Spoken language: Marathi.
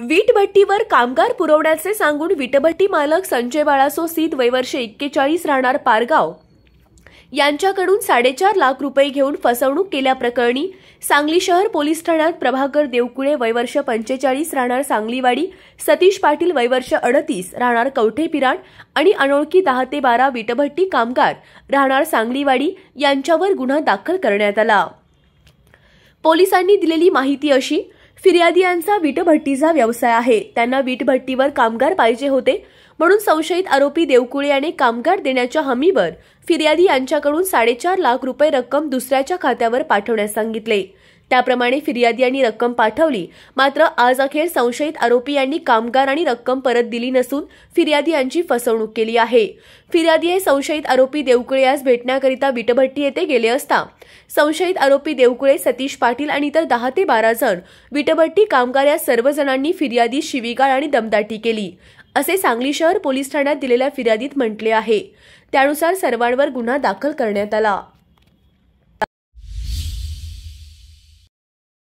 वीटभट्टीवर कामगार पुरवण्याचे सांगून विटभट्टी मालक संजय बाळासो सीत वयवर्षे एक्केचाळीस राहणार पारगाव यांच्याकडून साडेचार लाख रुपये घेऊन फसवणूक केल्याप्रकरणी सांगली शहर पोलीस ठाण्यात प्रभाकर देवकुळे वयवर्ष पंचेचाळीस राहणार सांगलीवाडी सतीश पाटील वयवर्ष अडतीस राहणार कवठे पिराण आणि अनोळखी दहा ते बारा विटभट्टी कामगार राहणार सांगलीवाडी यांच्यावर गुन्हा दाखल करण्यात आला पोलिसांनी दिलेली माहिती अशी फिर्यादी यांचा विटभट्टीचा व्यवसाय आहे त्यांना विटभट्टीवर कामगार पाहिजे होते म्हणून संशयित आरोपी देवकुळे याने कामगार देण्याच्या हमीवर फिर्यादी यांच्याकडून साडेचार लाख रुपये रक्कम दुसऱ्याच्या खात्यावर पाठवण्यास सांगितले त्याप्रमाणे फिर्यादी यांनी रक्कम पाठवली मात्र आज अखेर संशयित आरोपी यांनी कामगार आणि रक्कम परत दिली नसून फिर्यादी यांची फसवणूक केली आहे फिर्यादी हे संशयित आरोपी देवकुळे यास भेटण्याकरिता विटभट्टी येथे गेले असता संशयित आरोपी देवकुळे सतीश पाटील आणि इतर दहा ते बारा जण विटभट्टी कामगार या सर्व जणांनी फिर्यादी शिवीगाळ आणि दमदाटी केली असे सांगली शहर पोलीस ठाण्यात दिलेल्या फिर्यादीत म्हटले आहे त्यानुसार सर्वांवर गुन्हा दाखल करण्यात आला